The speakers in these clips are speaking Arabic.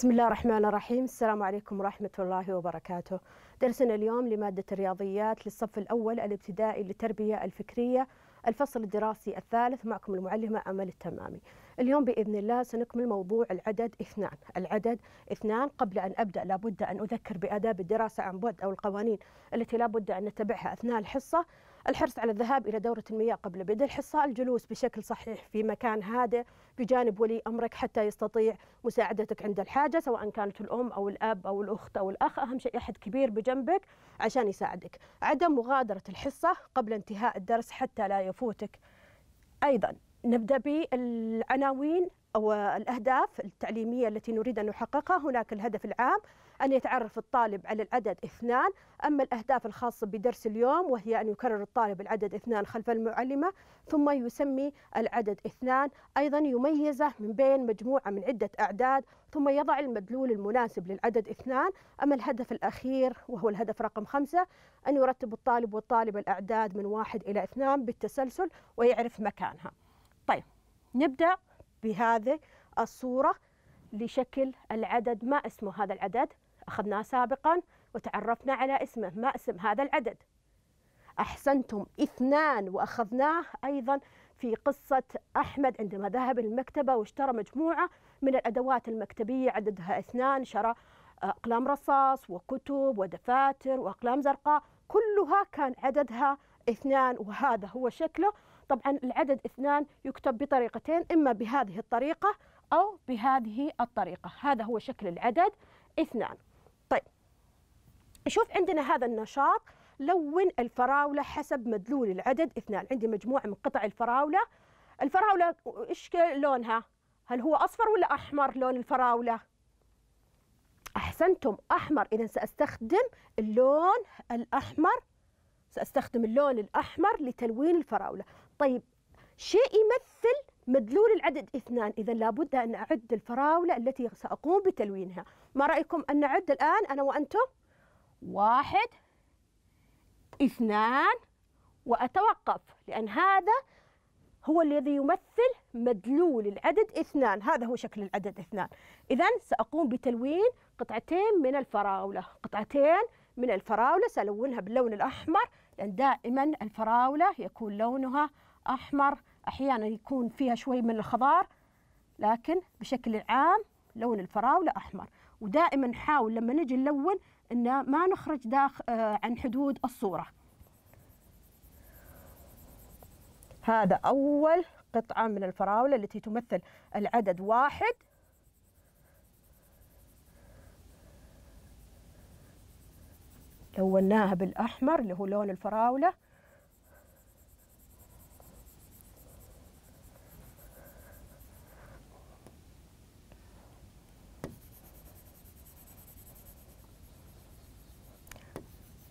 بسم الله الرحمن الرحيم السلام عليكم ورحمة الله وبركاته درسنا اليوم لمادة الرياضيات للصف الأول الابتدائي للتربية الفكرية الفصل الدراسي الثالث معكم المعلمة أمل التمامي اليوم بإذن الله سنكمل موضوع العدد اثنان العدد اثنان قبل أن أبدأ لابد أن أذكر بآداب الدراسة عن بعد أو القوانين التي لابد أن نتبعها أثناء الحصة الحرص على الذهاب إلى دورة المياه قبل بدء الحصة الجلوس بشكل صحيح في مكان هادئ بجانب ولي أمرك حتى يستطيع مساعدتك عند الحاجة سواء كانت الأم أو الأب أو الأخت أو الأخ أهم شيء أحد كبير بجنبك عشان يساعدك عدم مغادرة الحصة قبل انتهاء الدرس حتى لا يفوتك أيضا نبدأ بالعناوين أو الأهداف التعليمية التي نريد أن نحققها هناك الهدف العام أن يتعرف الطالب على العدد اثنان أما الأهداف الخاصة بدرس اليوم وهي أن يكرر الطالب العدد اثنان خلف المعلمة ثم يسمي العدد اثنان أيضا يميزه من بين مجموعة من عدة أعداد ثم يضع المدلول المناسب للعدد اثنان أما الهدف الأخير وهو الهدف رقم خمسة أن يرتب الطالب والطالبة الأعداد من واحد إلى اثنان بالتسلسل ويعرف مكانها طيب نبدأ بهذه الصورة لشكل العدد ما اسمه هذا العدد أخذناه سابقا وتعرفنا على اسمه ما اسم هذا العدد أحسنتم اثنان وأخذناه أيضا في قصة أحمد عندما ذهب المكتبة واشترى مجموعة من الأدوات المكتبية عددها اثنان شرى آه، أقلام رصاص وكتب ودفاتر وأقلام زرقاء كلها كان عددها اثنان وهذا هو شكله طبعا العدد اثنان يكتب بطريقتين إما بهذه الطريقة أو بهذه الطريقة هذا هو شكل العدد اثنان شوف عندنا هذا النشاط لون الفراولة حسب مدلول العدد اثنان عندي مجموعة من قطع الفراولة الفراولة إيش لونها؟ هل هو أصفر ولا أحمر لون الفراولة؟ أحسنتم أحمر إذا سأستخدم اللون الأحمر سأستخدم اللون الأحمر لتلوين الفراولة طيب شيء يمثل مدلول العدد اثنان إذا لابد أن أعد الفراولة التي سأقوم بتلوينها ما رأيكم أن نعد الآن أنا وأنتم؟ واحد اثنان وأتوقف لأن هذا هو الذي يمثل مدلول العدد اثنان هذا هو شكل العدد اثنان إذا سأقوم بتلوين قطعتين من الفراولة قطعتين من الفراولة سألونها باللون الأحمر لأن دائما الفراولة يكون لونها أحمر أحيانا يكون فيها شوي من الخضار لكن بشكل عام لون الفراولة أحمر ودائما نحاول لما نجي نلون أن ما نخرج داخل آه، عن حدود الصورة هذا أول قطعة من الفراولة التي تمثل العدد واحد لوناها بالأحمر اللي هو لون الفراولة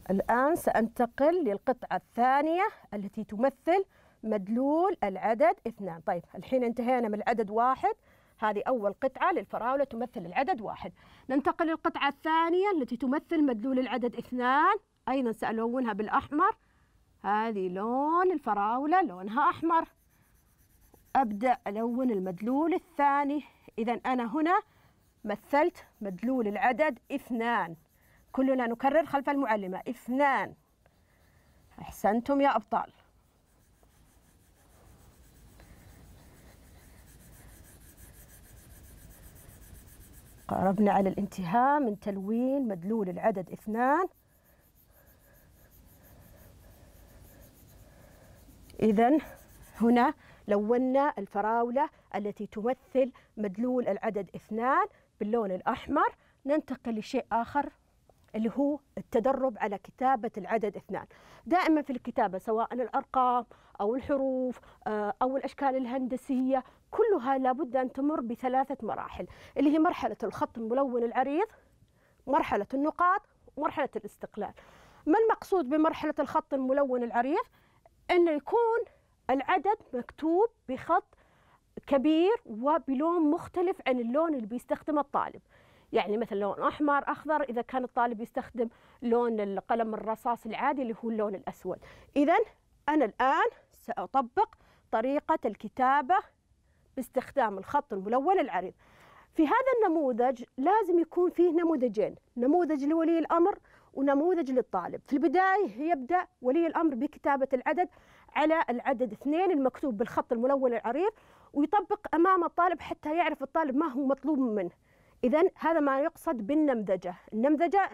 الآن سأنتقل للقطعة الثانية التي تمثل مدلول العدد اثنان طيب الحين انتهينا من العدد واحد هذه أول قطعة للفراولة تمثل العدد واحد ننتقل للقطعة الثانية التي تمثل مدلول العدد اثنان أيضا سألونها بالأحمر هذه لون الفراولة لونها أحمر أبدأ ألون المدلول الثاني إذا أنا هنا مثلت مدلول العدد اثنان كلنا نكرر خلف المعلمة اثنان أحسنتم يا أبطال قربنا على الانتهاء من تلوين مدلول العدد اثنان إذا هنا لونا الفراولة التي تمثل مدلول العدد اثنان باللون الأحمر ننتقل لشيء آخر اللي هو التدرب على كتابة العدد اثنان دائما في الكتابة سواء الأرقام أو الحروف آه، أو الأشكال الهندسية كلها لابد أن تمر بثلاثة مراحل اللي هي مرحلة الخط الملون العريض مرحلة النقاط ومرحلة الاستقلال ما المقصود بمرحلة الخط الملون العريض؟ أنه يكون العدد مكتوب بخط كبير وبلون مختلف عن اللون اللي بيستخدمه الطالب يعني مثلا لون احمر اخضر اذا كان الطالب يستخدم لون القلم الرصاص العادي اللي هو اللون الاسود اذا انا الان ساطبق طريقه الكتابه باستخدام الخط الملون العريض في هذا النموذج لازم يكون فيه نموذجين نموذج لولي الامر ونموذج للطالب في البدايه يبدا ولي الامر بكتابه العدد على العدد اثنين المكتوب بالخط الملون العريض ويطبق امام الطالب حتى يعرف الطالب ما هو مطلوب منه إذا هذا ما يقصد بالنمذجة النمذجة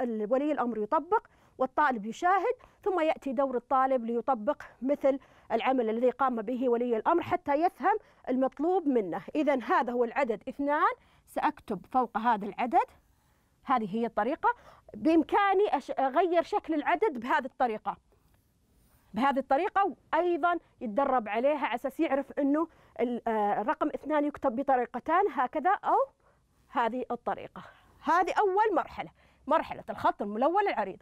أن ولي الأمر يطبق والطالب يشاهد ثم يأتي دور الطالب ليطبق مثل العمل الذي قام به ولي الأمر حتى يفهم المطلوب منه إذا هذا هو العدد اثنان سأكتب فوق هذا العدد هذه هي الطريقة بإمكاني أغير شكل العدد بهذه الطريقة بهذه الطريقة وأيضا يتدرب عليها على أساس يعرف أنه آه، الرقم اثنان يكتب بطريقتان هكذا أو هذه الطريقة هذه أول مرحلة مرحلة الخط الملون العريض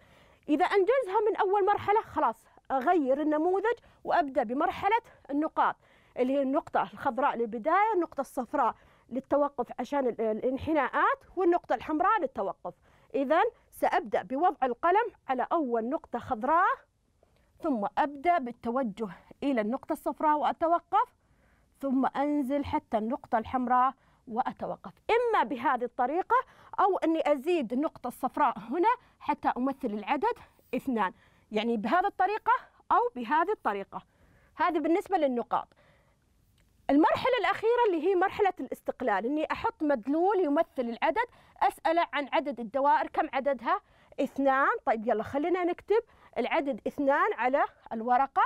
إذا أنجزها من أول مرحلة خلاص أغير النموذج وأبدأ بمرحلة النقاط اللي هي النقطة الخضراء للبداية النقطة الصفراء للتوقف عشان الانحناءات والنقطة الحمراء للتوقف إذا سأبدأ بوضع القلم على أول نقطة خضراء ثم أبدأ بالتوجه إلى النقطة الصفراء وأتوقف ثم أنزل حتى النقطة الحمراء وأتوقف إما بهذه الطريقة أو أني أزيد النقطة الصفراء هنا حتى أمثل العدد اثنان يعني بهذه الطريقة أو بهذه الطريقة هذه بالنسبة للنقاط المرحلة الأخيرة اللي هي مرحلة الاستقلال إني أحط مدلول يمثل العدد أسأله عن عدد الدوائر كم عددها اثنان طيب يلا خلينا نكتب العدد اثنان على الورقة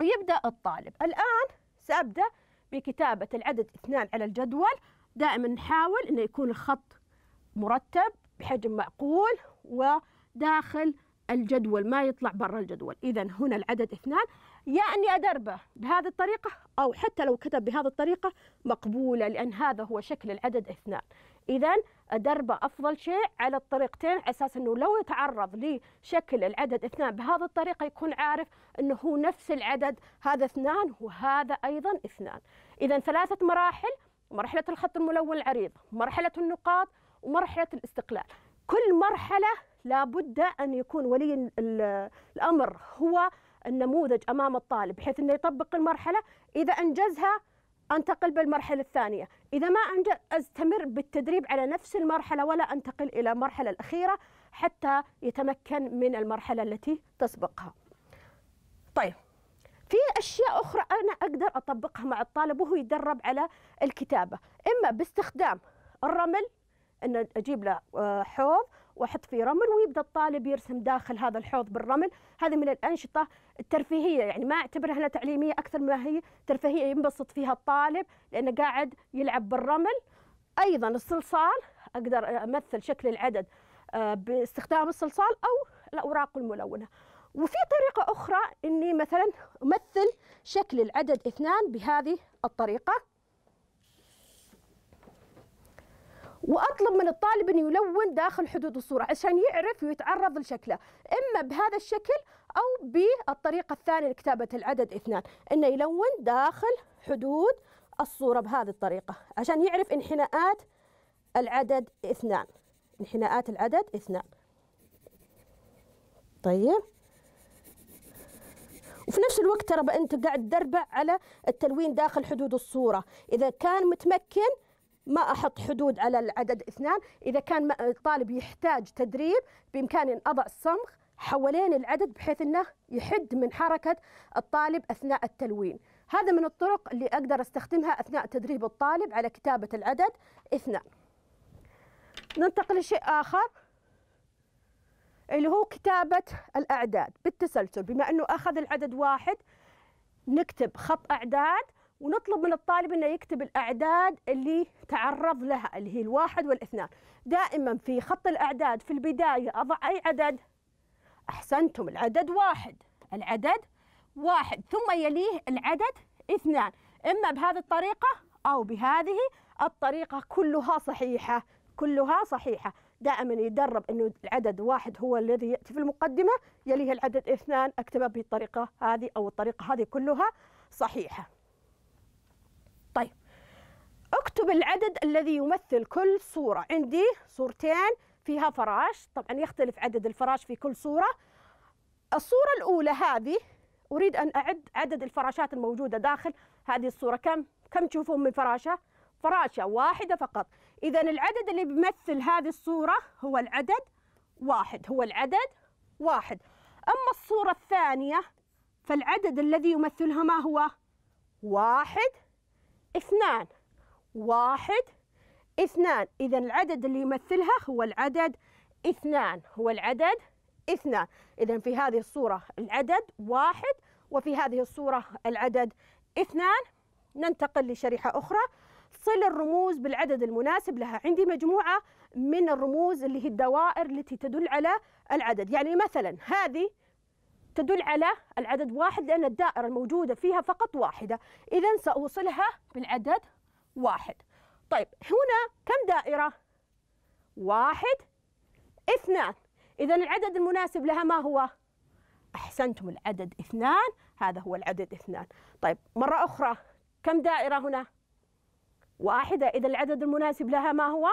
ويبدأ الطالب الآن سأبدأ بكتابة العدد اثنان على الجدول دائما نحاول أنه يكون الخط مرتب بحجم معقول وداخل الجدول ما يطلع برا الجدول إذا هنا العدد اثنان يا أني أدربه بهذه الطريقة أو حتى لو كتب بهذه الطريقة مقبولة لأن هذا هو شكل العدد اثنان إذا أدربه أفضل شيء على الطريقتين على أساس أنه لو يتعرض لشكل العدد اثنان بهذه الطريقة يكون عارف أنه هو نفس العدد هذا اثنان وهذا أيضا اثنان إذا ثلاثة مراحل مرحلة الخط الملون العريض مرحلة النقاط ومرحلة الاستقلال كل مرحلة لابد أن يكون ولي الأمر هو النموذج أمام الطالب بحيث أنه يطبق المرحلة إذا أنجزها أنتقل بالمرحلة الثانية إذا ما أنجز أستمر بالتدريب على نفس المرحلة ولا أنتقل إلى المرحلة الأخيرة حتى يتمكن من المرحلة التي تسبقها طيب في اشياء اخرى انا اقدر اطبقها مع الطالب وهو يدرب على الكتابه اما باستخدام الرمل ان اجيب له آه، حوض واحط فيه رمل ويبدا الطالب يرسم داخل هذا الحوض بالرمل هذه من الانشطه الترفيهيه يعني ما اعتبرها هنا تعليميه اكثر ما هي ترفيهيه ينبسط فيها الطالب لانه قاعد يلعب بالرمل ايضا الصلصال اقدر امثل شكل العدد آه، باستخدام الصلصال او الاوراق الملونه وفي طريقه اخرى اني مثلا امثل شكل العدد اثنان بهذه الطريقه واطلب من الطالب انه يلون داخل حدود الصوره عشان يعرف ويتعرض لشكله اما بهذا الشكل او بالطريقه الثانيه لكتابه العدد اثنان انه يلون داخل حدود الصوره بهذه الطريقه عشان يعرف انحناءات العدد اثنان انحناءات العدد اثنان طيب وفي نفس الوقت ترى انت قاعد تدربع على التلوين داخل حدود الصوره اذا كان متمكن ما أحط حدود على العدد اثنان إذا كان الطالب يحتاج تدريب بإمكاني أن أضع صمغ حوالين العدد بحيث أنه يحد من حركة الطالب أثناء التلوين هذا من الطرق اللي أقدر أستخدمها أثناء تدريب الطالب على كتابة العدد اثنان ننتقل لشيء آخر اللي هو كتابة الأعداد بالتسلسل بما أنه أخذ العدد واحد نكتب خط أعداد ونطلب من الطالب انه يكتب الاعداد اللي تعرض لها اللي هي الواحد والاثنان دائما في خط الاعداد في البدايه اضع اي عدد احسنتم العدد واحد العدد واحد ثم يليه العدد اثنان اما بهذه الطريقه او بهذه الطريقه كلها صحيحه كلها صحيحه دائما يدرب انه العدد واحد هو الذي ياتي في المقدمه يليه العدد اثنان اكتبه بالطريقه هذه او الطريقه هذه كلها صحيحه اكتب العدد الذي يمثل كل صورة عندي صورتين فيها فراش طبعا يختلف عدد الفراش في كل صورة الصورة الأولى هذه أريد أن أعد عدد الفراشات الموجودة داخل هذه الصورة كم كم تشوفون من فراشة فراشة واحدة فقط إذا العدد اللي بيمثل هذه الصورة هو العدد واحد هو العدد واحد أما الصورة الثانية فالعدد الذي يمثلها ما هو واحد اثنان واحد اثنان إذا العدد اللي يمثلها هو العدد اثنان هو العدد اثنان إذا في هذه الصورة العدد واحد وفي هذه الصورة العدد اثنان ننتقل لشريحة أخرى صل الرموز بالعدد المناسب لها عندي مجموعة من الرموز اللي هي الدوائر التي تدل على العدد يعني مثلا هذه تدل على العدد واحد لأن الدائرة الموجودة فيها فقط واحدة إذا سأوصلها بالعدد واحد طيب هنا كم دائرة؟ واحد اثنان إذا العدد المناسب لها ما هو؟ أحسنتم العدد اثنان هذا هو العدد اثنان طيب مرة أخرى كم دائرة هنا؟ واحدة إذا العدد المناسب لها ما هو؟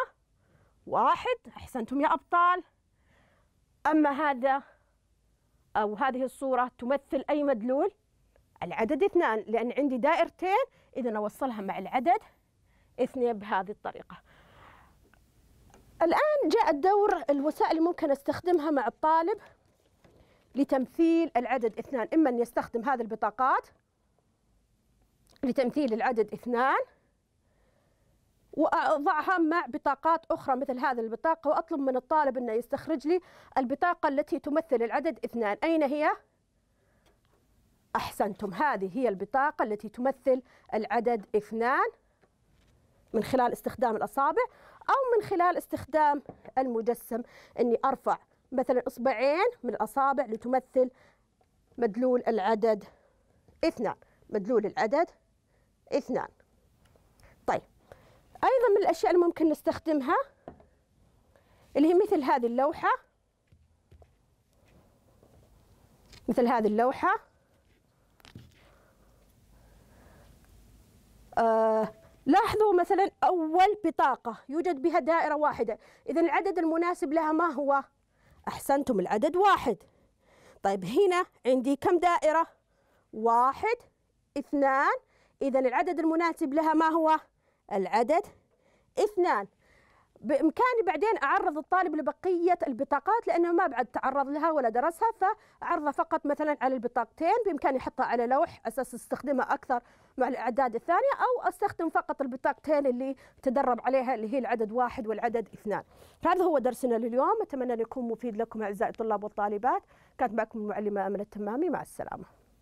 واحد أحسنتم يا أبطال أما هذا أو هذه الصورة تمثل أي مدلول؟ العدد اثنان لأن عندي دائرتين إذا أوصلها مع العدد اثنين بهذه الطريقة الآن جاء الدور الوسائل اللي ممكن استخدمها مع الطالب لتمثيل العدد اثنان إما أن يستخدم هذه البطاقات لتمثيل العدد اثنان وأضعها مع بطاقات أخرى مثل هذه البطاقة وأطلب من الطالب أنه يستخرج لي البطاقة التي تمثل العدد اثنان أين هي؟ أحسنتم هذه هي البطاقة التي تمثل العدد اثنان من خلال استخدام الأصابع أو من خلال استخدام المجسم أني أرفع مثلا إصبعين من الأصابع لتمثل مدلول العدد اثنان مدلول العدد اثنان طيب أيضا من الأشياء اللي ممكن نستخدمها اللي هي مثل هذه اللوحة مثل هذه اللوحة لاحظوا مثلا أول بطاقة يوجد بها دائرة واحدة إذا العدد المناسب لها ما هو؟ أحسنتم العدد واحد طيب هنا عندي كم دائرة؟ واحد اثنان إذا العدد المناسب لها ما هو؟ العدد اثنان بامكاني بعدين اعرض الطالب لبقيه البطاقات لانه ما بعد تعرض لها ولا درسها فاعرضه فقط مثلا على البطاقتين بامكاني احطها على لوح اساس استخدمها اكثر مع الاعداد الثانيه او استخدم فقط البطاقتين اللي تدرب عليها اللي هي العدد واحد والعدد اثنان. هذا هو درسنا لليوم اتمنى ان يكون مفيد لكم اعزائي الطلاب والطالبات كانت معكم المعلمه امل التمامي مع السلامه.